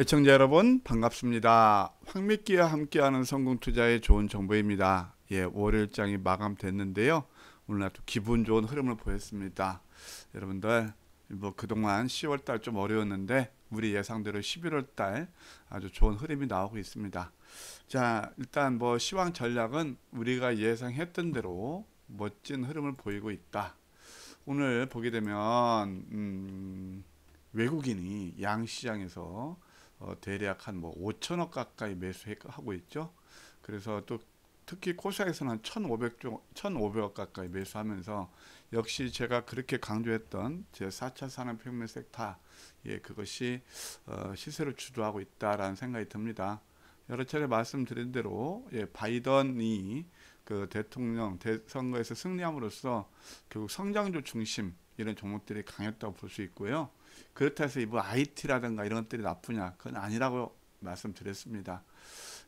애청자 여러분 반갑습니다. 황미끼와 함께하는 성공투자의 좋은 정보입니다. 예, 월요일장이 마감됐는데요. 오늘 아주 기분 좋은 흐름을 보였습니다. 여러분들 뭐 그동안 10월달 좀 어려웠는데 우리 예상대로 11월달 아주 좋은 흐름이 나오고 있습니다. 자 일단 뭐 시황 전략은 우리가 예상했던 대로 멋진 흐름을 보이고 있다. 오늘 보게 되면 음, 외국인이 양시장에서 어, 대략 한 뭐 5천억 가까이 매수하고 있죠. 그래서 또 특히 코스에서는 1,500조 1,500억 가까이 매수하면서 역시 제가 그렇게 강조했던 제 4차 산업혁명 섹터 예 그것이 어, 시세를 주도하고 있다라는 생각이 듭니다. 여러 차례 말씀드린 대로 예, 바이든이 그 대통령 대선거에서 승리함으로써 결국 성장주 중심 이런 종목들이 강했다고 볼 수 있고요. 그렇다 해서 이뭐 IT라든가 이런 것들이 나쁘냐? 그건 아니라고 말씀드렸습니다.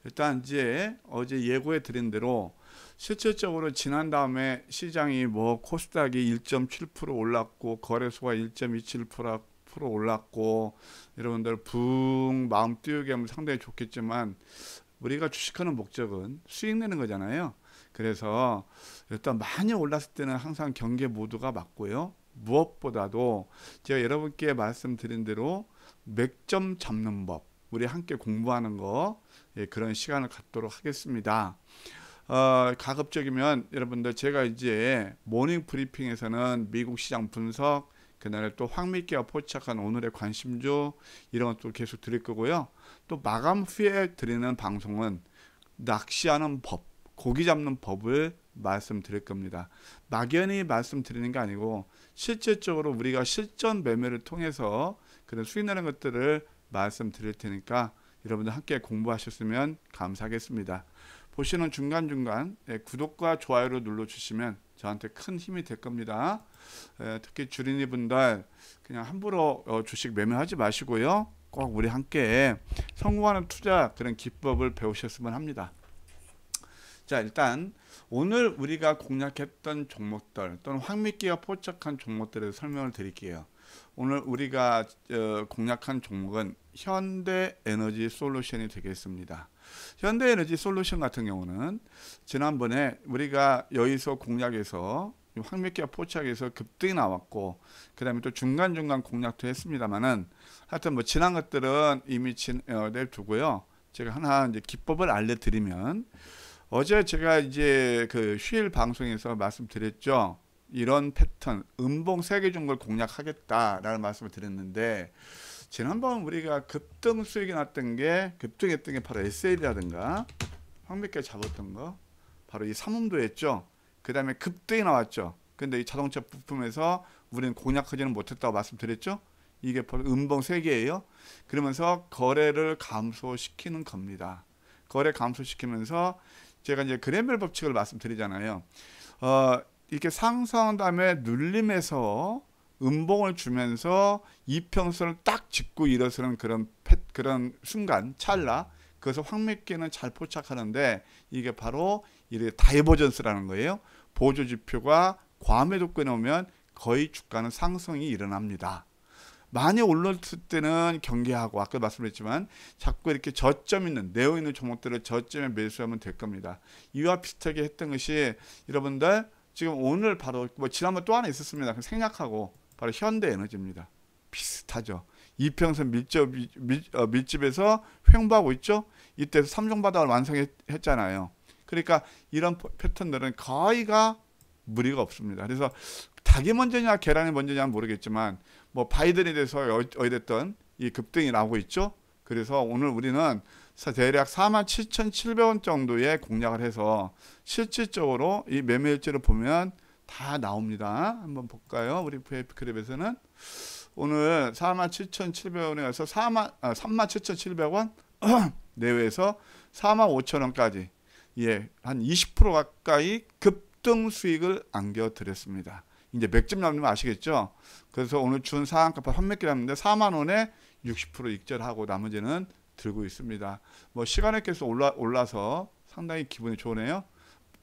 일단 이제 어제 예고해 드린 대로 실질적으로 지난 다음에 시장이 뭐 코스닥이 1.7% 올랐고 거래소가 1.27% 올랐고 여러분들 붕 마음 띄우게 하면 상당히 좋겠지만 우리가 주식하는 목적은 수익 내는 거잖아요. 그래서 일단 많이 올랐을 때는 항상 경계 모두가 맞고요. 무엇보다도 제가 여러분께 말씀드린 대로 맥점 잡는 법 우리 함께 공부하는 거 예, 그런 시간을 갖도록 하겠습니다. 어, 가급적이면 여러분들 제가 이제 모닝 브리핑에서는 미국 시장 분석 그날에 또황미기가 포착한 오늘의 관심주 이런 것도 계속 드릴 거고요. 또 마감 후에 드리는 방송은 낚시하는 법 고기 잡는 법을 말씀드릴 겁니다. 막연히 말씀드리는 게 아니고 실질적으로 우리가 실전 매매를 통해서 그런 수익나는 것들을 말씀드릴 테니까 여러분들 함께 공부하셨으면 감사하겠습니다. 보시는 중간중간 예, 구독과 좋아요를 눌러주시면 저한테 큰 힘이 될 겁니다. 예, 특히 주린이분들 그냥 함부로 어, 주식 매매하지 마시고요. 꼭 우리 함께 성공하는 투자 그런 기법을 배우셨으면 합니다. 자 일단 오늘 우리가 공략했던 종목들 또는 황미끼가 포착한 종목들에 설명을 드릴게요. 오늘 우리가 어, 공략한 종목은 현대에너지 솔루션이 되겠습니다. 현대에너지 솔루션 같은 경우는 지난번에 우리가 여의서 공략에서 황매기와 포착해서 급등이 나왔고 그 다음에 또 중간중간 공략도 했습니다만은 하여튼 뭐 지난 것들은 이미 진, 어, 내고요 제가 하나 이제 기법을 알려드리면 어제 제가 이제 그 휴일 방송에서 말씀드렸죠. 이런 패턴, 음봉 세개 중을 공략하겠다라는 말씀을 드렸는데 지난번 우리가 급등 수익이 났던 게 급등했던 게 바로 SL이라든가 황백계 잡았던 거 바로 이 삼음도였죠. 그 다음에 급등이 나왔죠. 근데 이 자동차 부품에서 우리는 공략하지는 못했다고 말씀드렸죠. 이게 바로 음봉 세개예요 그러면서 거래를 감소시키는 겁니다. 거래 감소시키면서 제가 이제 그램벨 법칙을 말씀드리잖아요. 어, 이렇게 상승한 다음에 눌림에서 음봉을 주면서 이평선을 딱 짚고 일어서는 그런 패, 그런 순간 찰나 그래서 황맥기는 잘 포착하는데 이게 바로 이래 다이버전스라는 거예요. 보조 지표가 과매도권에 면 거의 주가는 상승이 일어납니다. 많이 올랐을 때는 경계하고 아까 말씀드렸지만 자꾸 이렇게 저점 있는 내용 있는 종목들을 저점에 매수하면 될 겁니다. 이와 비슷하게 했던 것이 여러분들 지금 오늘 바로 뭐 지난번 또 하나 있었습니다. 생략하고 바로 현대에너지입니다. 비슷하죠. 이평선 밀집 밀, 어, 밀집에서 횡보하고 있죠. 이때 삼종 바닥을 완성했잖아요. 그러니까 이런 패턴들은 거의가 무리가 없습니다. 그래서 닭이 먼저냐 계란이 먼저냐 모르겠지만 뭐 바이든에 대해서 어이됐던이 급등이 나오고 있죠. 그래서 오늘 우리는 대략 47,700원 정도의 공략을 해서 실질적으로 이 매매일지를 보면 다 나옵니다. 한번 볼까요? 우리 VF 크랩에서는 오늘 47,700원에서 4만 아, 37,700원 내외에서 45,000원까지 예, 한 20% 가까이 급등 수익을 안겨 드렸습니다. 이제 맥집 남는 거 아시겠죠? 그래서 오늘 준 상한가 한몇개 남는데 4만 원에 60% 익절하고 나머지는 들고 있습니다. 뭐 시간에 계속 올라 올라서 상당히 기분이 좋네요.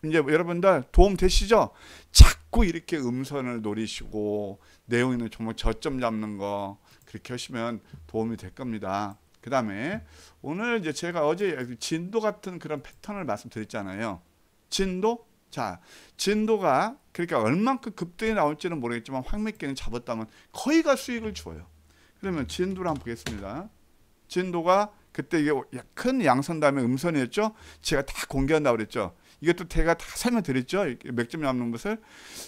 이제 뭐 여러분들 도움 되시죠? 자꾸 이렇게 음선을 노리시고 내용 있는 종목 저점 잡는 거 그렇게 하시면 도움이 될 겁니다. 그 다음에 오늘 이제 제가 어제 그 진도 같은 그런 패턴을 말씀드렸잖아요. 진도 자, 진도가 그러니까 얼만큼 급등이 나올지는 모르겠지만 황맥기는 잡았다면 거의가 수익을 줘요. 그러면 진도를 한번 보겠습니다. 진도가 그때 이게 큰 양선 다음에 음선이었죠. 제가 다 공개한다고 그랬죠. 이것도 제가 다 설명드렸죠. 맥점 잡는 것을.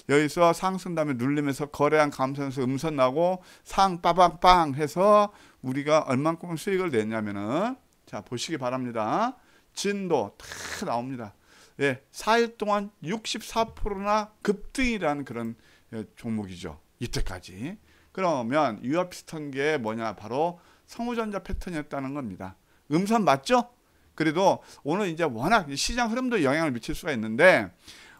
여기서 상승 다음에 눌리면서 거래량 감소해서 음선 나고 상 빠방빵 해서 우리가 얼만큼 수익을 냈냐면은 자 보시기 바랍니다. 진도 다 나옵니다. 예, 4일 동안 64%나 급등이라는 그런 예, 종목이죠. 이때까지. 그러면 위와 비슷한 게 뭐냐 바로 성우전자 패턴이었다는 겁니다. 음산 맞죠? 그래도 오늘 이제 워낙 시장 흐름도 영향을 미칠 수가 있는데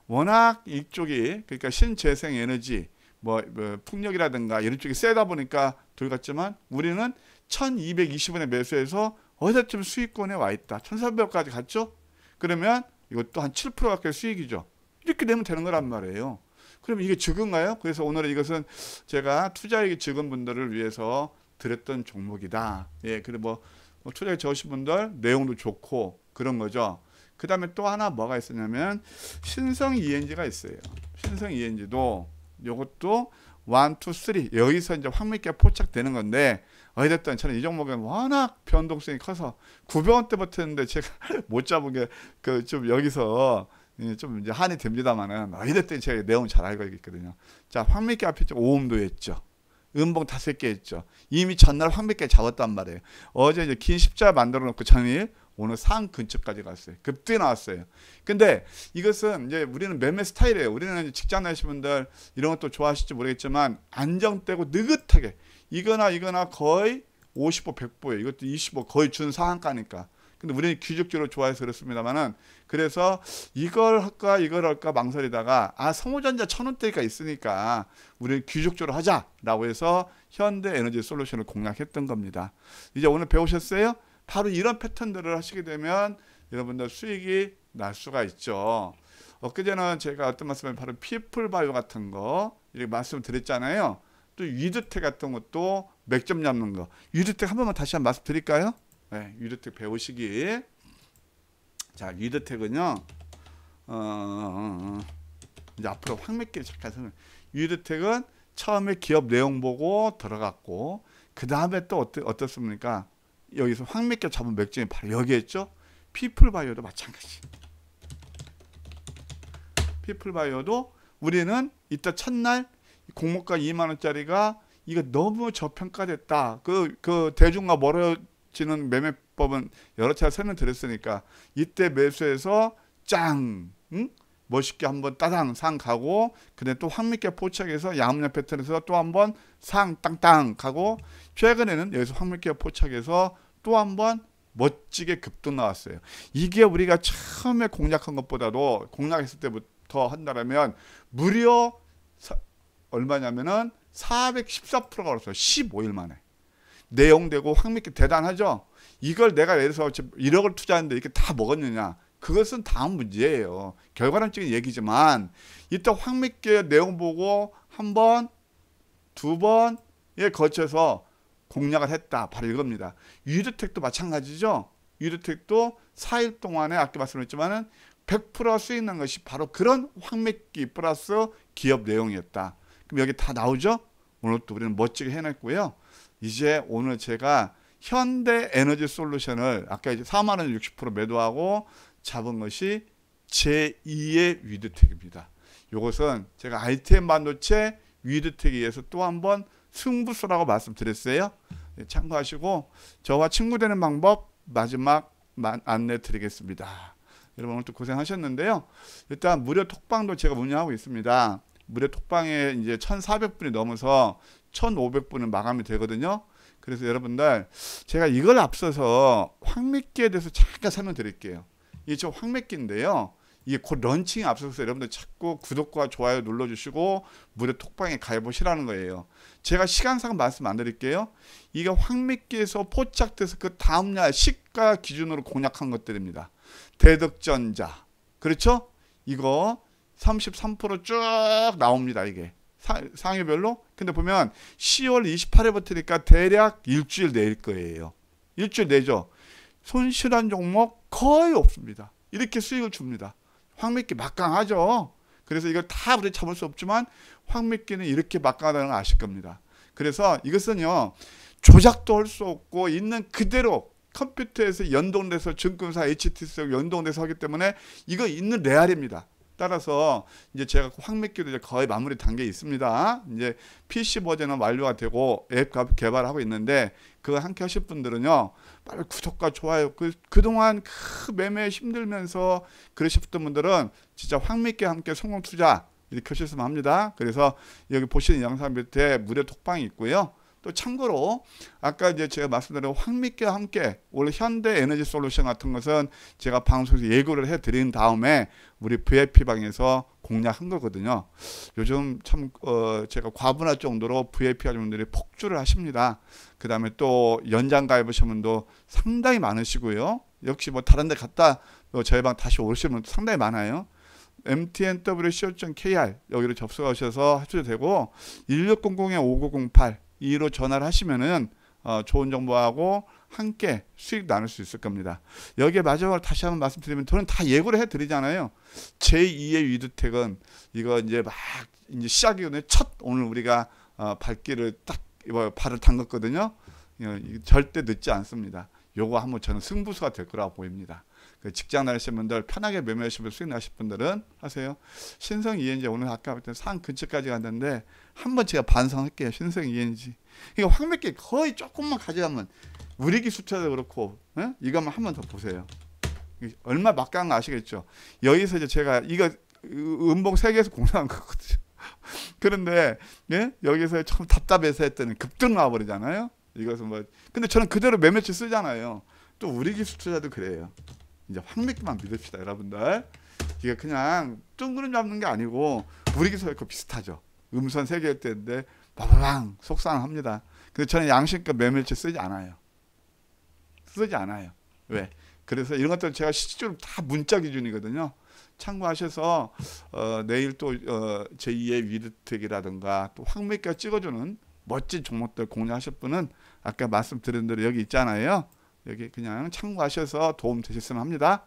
워낙 이쪽이 그러니까 신재생 에너지 뭐, 뭐 풍력이라든가 이런 쪽이 세다 보니까 둘 같지만 우리는 1220원에 매수해서 어디쯤 수익권에 와 있다. 1300원까지 갔죠? 그러면 이것도 한 7% 밖에 수익이죠. 이렇게 되면 되는 거란 말이에요. 그럼 이게 적은가요? 그래서 오늘 이것은 제가 투자에이 적은 분들을 위해서 드렸던 종목이다. 예, 그리고 뭐, 뭐투자에 적으신 분들 내용도 좋고 그런 거죠. 그 다음에 또 하나 뭐가 있었냐면 신성 ENG가 있어요. 신성 ENG도 이것도 1, 2, 3 여기서 이제 확률기 포착되는 건데 어찌됐든 저는 이 종목은 워낙 변동성이 커서 9병0원대 버텼는데 제가 못 잡은 게 그 좀 여기서 좀 이제 한이 됩니다만은 어찌됐든 제가 내용 잘 알고 있거든요. 자 황미께 앞에 오음도 했죠. 음봉 다섯 개 했죠. 이미 전날 황미개 잡았단 말이에요. 어제 이제 긴 십자 만들어 놓고 전일 오늘 상 근처까지 갔어요. 급등 나왔어요. 근데 이것은 이제 우리는 매매 스타일이에요. 우리는 직장 다니시 분들 이런 것도 좋아하실지 모르겠지만 안정되고 느긋하게 이거나 이거나 거의 50보 100보에 이것도 20보 거의 준 상한가니까. 근데 우리는 규칙적으로 좋아해서 그렇습니다만은 그래서 이걸 할까 이걸 할까 망설이다가 아 성호전자 천 원대가 있으니까 우리는 규칙적으로 하자라고 해서 현대에너지 솔루션을 공략했던 겁니다. 이제 오늘 배우셨어요? 바로 이런 패턴들을 하시게 되면 여러분들 수익이 날 수가 있죠. 엊그제는 제가 어떤 말씀을 바로 피플 바이오 같은 거 이렇게 말씀을 드렸잖아요. 또 위드텍 같은 것도 맥점 잡는 거. 위드텍 한 번만 다시 한 말씀 드릴까요? 네, 위드텍 배우시기. 자, 위드텍은요. 어, 이제 앞으로 황맥길 잠깐 설명. 위드텍은 처음에 기업 내용 보고 들어갔고 그 다음에 또 어떻, 어떻습니까? 여기서 황맥기 잡은 맥점이 바로 여기 있죠. 피플바이오도 마찬가지. 피플바이오도 우리는 이따 첫날 공모가 2만 원짜리가 이거 너무 저평가됐다. 그, 그 대중과 멀어지는 매매법은 여러 차례 설명드렸으니까 이때 매수해서 짱! 응? 멋있게 한번 따당 상 가고 근데 또 황미께 포착해서 야무냥 패턴에서 또 한번 상 땅땅 가고 최근에는 여기서 황미께 포착해서 또 한번 멋지게 급등 나왔어요. 이게 우리가 처음에 공략한 것보다도 공략했을 때부터 한다면 무려 얼마냐면은 414%가 올랐어요. 15일 만에. 내용되고 황미기 대단하죠. 이걸 내가 예를 들어서 1억을 투자했는데 이렇게 다 먹었느냐. 그것은 다음 문제예요. 결과론적인 얘기지만 이따 황미기의 내용 보고 한 번, 두 번에 예, 거쳐서 공략을 했다. 바로 이겁니다. 유드택도 마찬가지죠. 유드택도 4일 동안에 아까 말씀드렸지만은 100% 수익 는 것이 바로 그런 황매기 플러스 기업 내용이었다. 그럼 여기 다 나오죠? 오늘 또 우리는 멋지게 해냈고요. 이제 오늘 제가 현대 에너지 솔루션을 아까 이제 4만 원 60% 매도하고 잡은 것이 제2의 위드텍입니다. 이것은 제가 ITM 반도체 위드텍에 의해서 또 한 번 승부수라고 말씀드렸어요. 네, 참고하시고 저와 친구 되는 방법 마지막 안내 드리겠습니다. 여러분 오늘도 고생하셨는데요. 일단 무료 톡방도 제가 운영하고 있습니다. 무려 톡방에 이제 1,400분이 넘어서 1,500분은 마감이 되거든요. 그래서 여러분들 제가 이걸 앞서서 황미끼에 대해서 잠깐 설명드릴게요. 이게 저 황미끼인데요. 이게 곧 런칭에 앞서서 여러분들 자꾸 구독과 좋아요 눌러주시고 무료 톡방에 가입하시라는 거예요. 제가 시간상 말씀 안 드릴게요. 이게 황미끼에서 포착돼서 그 다음날 시가 기준으로 공략한 것들입니다. 대덕전자 그렇죠? 이거 33%쭉 나옵니다. 이게 상위별로 근데 보면 10월 28일부터니까 대략 일주일 내일 거예요. 일주일 내죠. 손실한 종목 거의 없습니다. 이렇게 수익을 줍니다. 황미끼 막강하죠. 그래서 이걸 다 우리 잡을 수 없지만 황미끼는 이렇게 막강하다는 걸 아실 겁니다. 그래서 이것은요. 조작도 할 수 없고 있는 그대로 컴퓨터에서 연동돼서 증권사 HTC하고 연동돼서 하기 때문에 이거 있는 레알입니다. 따라서 이제 제가 황맥기도 이제 거의 마무리 단계에 있습니다. 이제 PC 버전은 완료가 되고 앱 개발하고 있는데 그 함께 하실 분들은요. 빨리 구독과 좋아요. 그, 그동안 그 매매 힘들면서 그러셨던 분들은 진짜 황맥기 함께 성공 투자 이렇게 하셨으면 합니다. 그래서 여기 보시는 영상 밑에 무료 톡방이 있고요. 또 참고로 아까 이제 제가 말씀드린 황미께와 함께 원래 현대 에너지 솔루션 같은 것은 제가 방송에서 예고를 해드린 다음에 우리 VIP 방에서 공략한 거거든요. 요즘 참 어 제가 과분할 정도로 VIP 아주머들이 폭주를 하십니다. 그 다음에 또 연장 가입하신 분도 상당히 많으시고요. 역시 뭐 다른 데 갔다 저희 방 다시 오시는 분도 상당히 많아요. mtnw.co.kr 여기로 접속하셔서 해셔도 되고 1600-5908 2로 전화를 하시면은 어, 좋은 정보하고 함께 수익 나눌 수 있을 겁니다. 여기에 마지막으로 다시 한번 말씀드리면 저는 다 예고를 해드리잖아요. 제2의 위드텍은 이거 이제 막 이제 시작이거든첫 오늘 우리가 어, 발길을 딱 발을 담궜거든요. 어, 절대 늦지 않습니다. 요거 한번 저는 승부수가 될 거라고 보입니다. 그 직장 다니시는 분들 편하게 매매하시고 수익 나실 분들은 하세요. 신성 이엔지 오늘 아까 봤던 상 근처까지 갔는데 한번 제가 반성할게요. 신성 이엔지 이거 황매기 거의 조금만 가져가면 우리 기수차도 그렇고 에? 이것만 한 번 더 보세요. 얼마 막강한 거 아시겠죠? 여기서 이제 제가 이거 음봉 세계에서 공부한 거거든요. 그런데 예? 여기서 참 답답해서 했더니 급등 나와버리잖아요. 이것은 뭐 근데 저는 그대로 매매치 쓰잖아요. 또 우리 기술 투자도 그래요. 이제 황맥기만 믿읍시다, 여러분들. 이게 그냥 쫑그름 잡는 게 아니고 우리 기술그 비슷하죠. 음선 세 개일 때인데 바바방 속상합니다. 근데 저는 양식과 매매치 쓰지 않아요. 쓰지 않아요. 왜? 그래서 이런 것들 제가 실질적으로 다 문자 기준이거든요. 참고하셔서 어, 내일 또 어, 제2의 위드텍이라든가 또 황매기가 찍어주는 멋진 종목들 공유하실 분은 아까 말씀드린 대로 여기 있잖아요. 여기 그냥 참고하셔서 도움 되셨으면 합니다.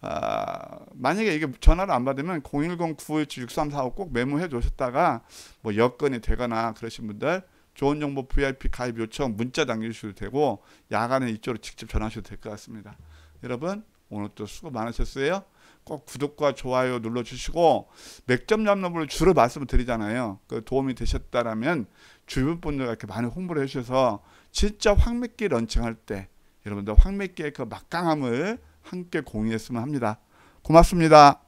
아, 만약에 이게 전화를 안 받으면 010-917-6345 꼭 메모해 두셨다가 뭐 여건이 되거나 그러신 분들 좋은 정보 VIP 가입 요청 문자 남겨주셔도 되고 야간에 이쪽으로 직접 전화하셔도 될 것 같습니다. 여러분 오늘도 수고 많으셨어요. 꼭 구독과 좋아요 눌러주시고 맥점 잡는분을 주로 말씀을 드리잖아요. 그 도움이 되셨다라면 주변 분들 과 이렇게 많이 홍보를 해주셔서 진짜 황맥기 런칭할 때 여러분들 황맥기의 그 막강함을 함께 공유했으면 합니다. 고맙습니다.